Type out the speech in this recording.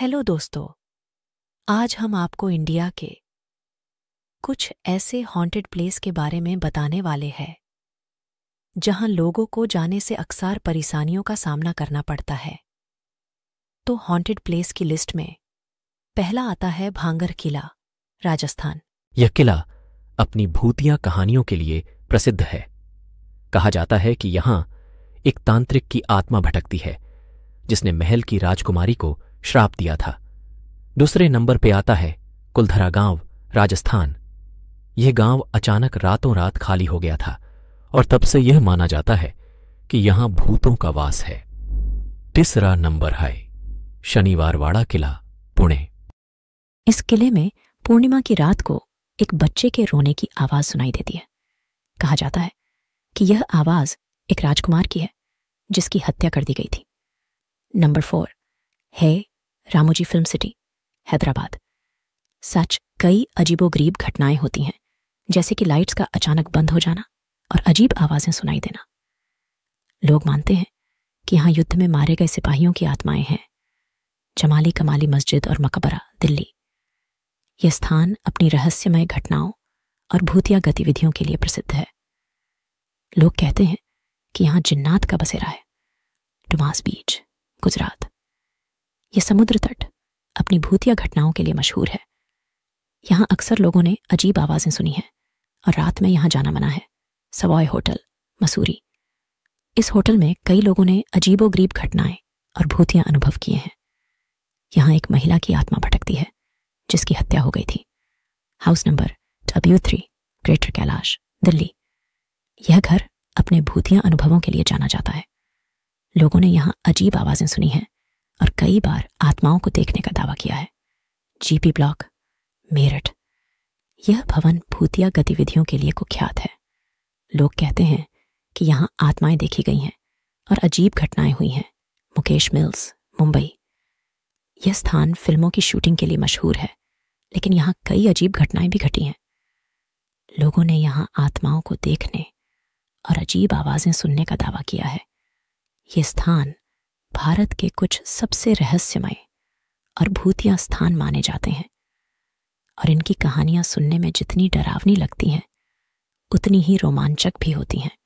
hello दोस्तों आज हम आपको इंडिया के कुछ ऐसे हॉन्टेड प्लेस के बारे में बताने वाले हैं जहां लोगों को जाने से अक्सर परेशानियों का सामना करना पड़ता है तो हॉन्टेड प्लेस की लिस्ट में पहला आता है भांगर किला राजस्थान यह किला अपनी भूतिया कहानियों के लिए प्रसिद्ध है कहा जाता है कि यहाँ एक तांत्रिक की आत्मा भटकती है जिसने महल की राजकुमारी को श्राप दिया था दूसरे नंबर पे आता है कुलधरा गांव राजस्थान यह गांव अचानक रातों रात खाली हो गया था और तब से यह माना जाता है कि यहां भूतों का वास है तीसरा नंबर है शनिवारवाड़ा किला पुणे इस किले में पूर्णिमा की रात को एक बच्चे के रोने की आवाज सुनाई देती है कहा जाता है कि यह आवाज एक राजकुमार की है जिसकी हत्या कर दी गई थी नंबर फोर है रामोजी फिल्म सिटी हैदराबाद सच कई अजीबोगरीब घटनाएं होती हैं जैसे कि लाइट्स का अचानक बंद हो जाना और अजीब आवाज़ें सुनाई देना लोग मानते हैं कि यहां युद्ध में मारे गए सिपाहियों की आत्माएं हैं जमाली कमाली मस्जिद और मकबरा दिल्ली यह स्थान अपनी रहस्यमय घटनाओं और भूतिया गतिविधियों के लिए प्रसिद्ध है लोग कहते हैं कि यहां जिन्नात का बसेरा है टुमास बीच गुजरात ये समुद्र तट अपनी भूतिया घटनाओं के लिए मशहूर है यहाँ अक्सर लोगों ने अजीब आवाज़ें सुनी हैं और रात में यहाँ जाना मना है सवाय होटल मसूरी इस होटल में कई लोगों ने अजीबो गरीब घटनाएं और भूतिया अनुभव किए हैं यहाँ एक महिला की आत्मा भटकती है जिसकी हत्या हो गई थी house number W three Greater Kailash Delhi यह घर अपने भूतिया अनुभवों के लिए जाना जाता है लोगों ने यहाँ अजीब आवाज़ें सुनी हैं और कई बार आत्माओं को देखने का दावा किया है जीपी ब्लॉक मेरठ यह भवन भूतिया गतिविधियों के लिए कुख्यात है लोग कहते हैं कि यहाँ आत्माएं देखी गई हैं और अजीब घटनाएं हुई हैं मुकेश मिल्स मुंबई यह स्थान फिल्मों की शूटिंग के लिए मशहूर है लेकिन यहाँ कई अजीब घटनाएं भी घटी हैं लोगों ने यहाँ आत्माओं को देखने और अजीब आवाजें सुनने का दावा किया है ये स्थान भारत के कुछ सबसे रहस्यमय और भूतिया स्थान माने जाते हैं और इनकी कहानियां सुनने में जितनी डरावनी लगती हैं उतनी ही रोमांचक भी होती हैं